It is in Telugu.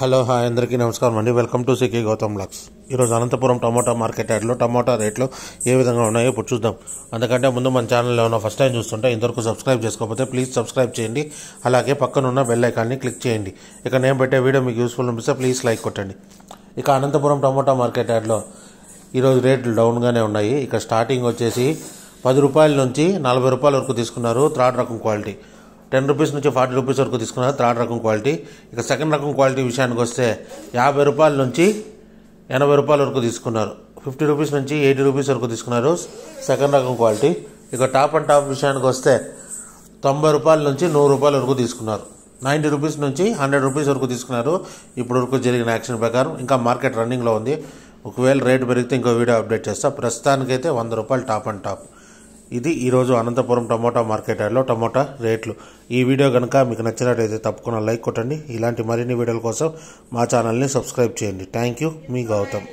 హలో హాయ్ అందరికీ నమస్కారం అండి వెల్కమ్ టు సికే గౌతమ్ లక్స్ ఈరోజు అనంతపురం టమాటా మార్కెట్ యార్డ్లో టమాటా రేట్లు ఏ విధంగా ఉన్నాయో ఇప్పుడు చూద్దాం అందుకంటే ముందు మన ఛానల్లో ఉన్న ఫస్ట్ టైం చూస్తుంటే ఇంతవరకు సబ్స్క్రైబ్ చేసుకోకపోతే ప్లీజ్ సబ్స్క్రైబ్ చేయండి అలాగే పక్కనున్న బెల్ ఐకాన్ని క్లిక్ చేయండి ఇక నేను పెట్టే వీడియో మీకు యూస్ఫుల్ అనిపిస్తే ప్లీజ్ లైక్ కొట్టండి ఇక అనంతపురం టమాటా మార్కెట్ యార్డ్లో ఈరోజు రేట్లు డౌన్గానే ఉన్నాయి ఇక స్టార్టింగ్ వచ్చేసి పది రూపాయల నుంచి నలభై రూపాయల వరకు తీసుకున్నారు త్రాడ్ రకం క్వాలిటీ టెన్ రూపీస్ నుంచి ఫార్టీ రూపీస్ వరకు తీసుకున్నారు థర్డ్ రకం క్వాలిటీ ఇక సెకండ్ రకం క్వాలిటీ విషయానికి వస్తే యాభై రూపాయల నుంచి ఎనభై రూపాయల వరకు తీసుకున్నారు ఫిఫ్టీ రూపీస్ నుంచి ఎయిటీ రూపీస్ వరకు తీసుకున్నారు సెకండ్ రకం క్వాలిటీ ఇక టాప్ అండ్ టాప్ విషయానికి వస్తే తొంభై రూపాయల నుంచి నూరు రూపాయల వరకు తీసుకున్నారు నైంటీ రూపీస్ నుంచి హండ్రెడ్ రూపీస్ వరకు తీసుకున్నారు ఇప్పటి వరకు జరిగిన యాక్షన్ ప్రకారం ఇంకా మార్కెట్ రన్నింగ్లో ఉంది ఒకవేళ రేటు పెరిగితే ఇంకో వీడియో అప్డేట్ చేస్తా ప్రస్తుతానికైతే వంద రూపాయలు టాప్ అండ్ టాప్ ఇది ఈరోజు అనంతపురం టమోటా మార్కెట్ యార్డ్లో టమోటా రేట్లు ఈ వీడియో కనుక మీకు నచ్చినట్లయితే తప్పకుండా లైక్ కొట్టండి ఇలాంటి మరిన్ని వీడియోల కోసం మా ఛానల్ని సబ్స్క్రైబ్ చేయండి థ్యాంక్ యూ మీ గౌతమ్